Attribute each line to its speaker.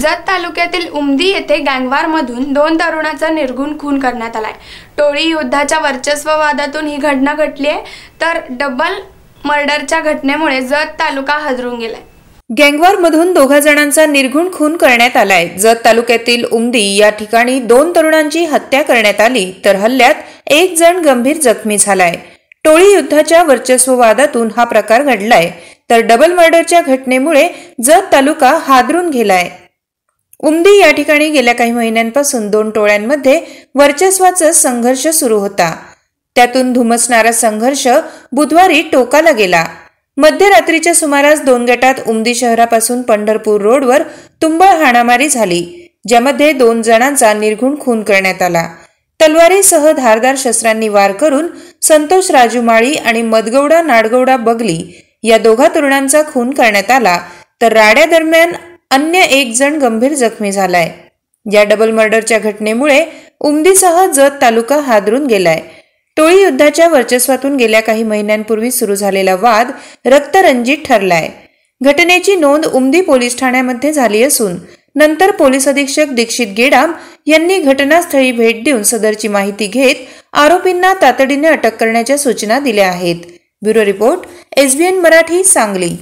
Speaker 1: जत तालुक्यातील उमदी येथे गँगवारमधून दोन तरुणाचा निर्गुण खून करण्यात आलाय टोळी युद्धाच्या वर्चस्ववादातून ही घटना घटली आहे तर डबल मर्डरच्या घटनेमुळे जत तालुका हजरून गेलाय
Speaker 2: गँगवारमधून दोघा जणांचा निर्घुण खून करण्यात आलाय जत तालुक्यातील उमदी या ठिकाणी दोन तरुणांची हत्या करण्यात आली तर हल्ल्यात एक जण गंभीर जखमी झालाय टोळी युद्धाच्या वर्चस्ववादातून हा प्रकार घडलाय तर डबल मर्डरच्या घटनेमुळे जत तालुका हादरून गेलाय उमदी या ठिकाणी गेल्या काही महिन्यांपासून दोन टोळ्यांमध्ये वर्चस्वाचा संघर्ष सुरू होता त्यातून धुमसणारा संघर्ष बुधवारी टोकाला गेला मध्यरात्रीच्या सुमारास दोन गटात उमदी शहरापासून पंढरपूर रोडवर तुंबळ हाणामारी झाली ज्यामध्ये दोन जणांचा निर्घुण खून करण्यात आला तलवारीसह धारदार शस्त्रांनी वार करून संतोष राजू माळी आणि मदगौडा नाडगौडा बगली या दोघा तरुणांचा खून करण्यात आला तर राड्या दरम्यान अन्य एक जण गंभीर जखमी झालाय या डबल मर्डरच्या घटनेमुळे उमदीसह जत तालुका हादरून गेलाय टोळी युद्धाच्या वर्चस्वातून गेल्या काही महिन्यांपूर्वी सुरू झालेला वाद रक्तरंजित ठरलाय घटनेची नोंद उमदी पोलीस ठाण्यामध्ये झाली असून नंतर पोलीस अधीक्षक दीक्षित गेडाम यांनी घटनास्थळी भेट देऊन सदरची माहिती घेत आरोपींना तातडीने अटक करण्याच्या सूचना दिल्या आहेत bureau report SBN Marathi Sangli